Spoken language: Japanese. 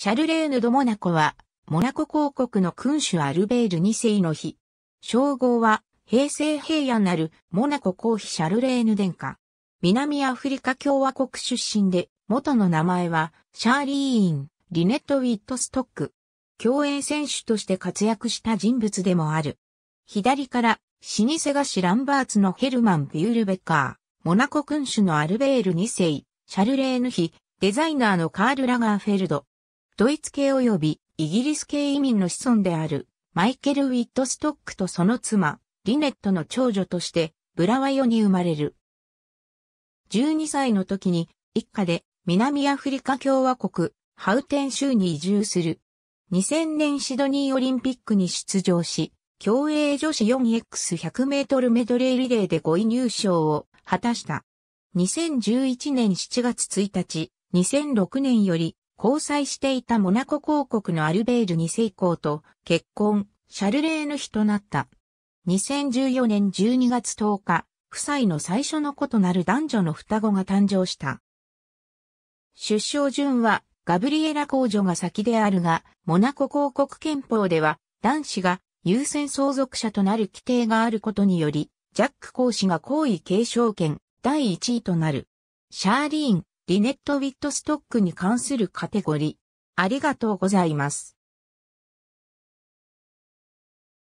シャルレーヌ・ド・モナコは、モナコ公国の君主アルベール2世の日。称号は、平成平野なるモナコ公妃シャルレーヌ殿下。南アフリカ共和国出身で、元の名前は、シャーリーン・リネット・ウィットストック。競泳選手として活躍した人物でもある。左から、老舗菓子ランバーツのヘルマン・ビュールベッカー、モナコ君主のアルベール2世、シャルレーヌ妃、デザイナーのカール・ラガーフェルド、ドイツ系及びイギリス系移民の子孫であるマイケル・ウィットストックとその妻、リネットの長女としてブラワヨに生まれる。12歳の時に一家で南アフリカ共和国ハウテン州に移住する。2000年シドニーオリンピックに出場し、競泳女子 4x100 メートルメドレーリレーで5位入賞を果たした。2011年7月1日、2006年より交際していたモナコ公国のアルベール2世公と結婚、シャルレーヌ妃となった。2014年12月10日、夫妻の最初の子となる男女の双子が誕生した。出生順はガブリエラ公女が先であるが、モナコ公国憲法では男子が優先相続者となる規定があることにより、ジャック公使が皇位継承権第1位となる。シャーリーン、リネット・ウィットストックに関するカテゴリー。ありがとうございます。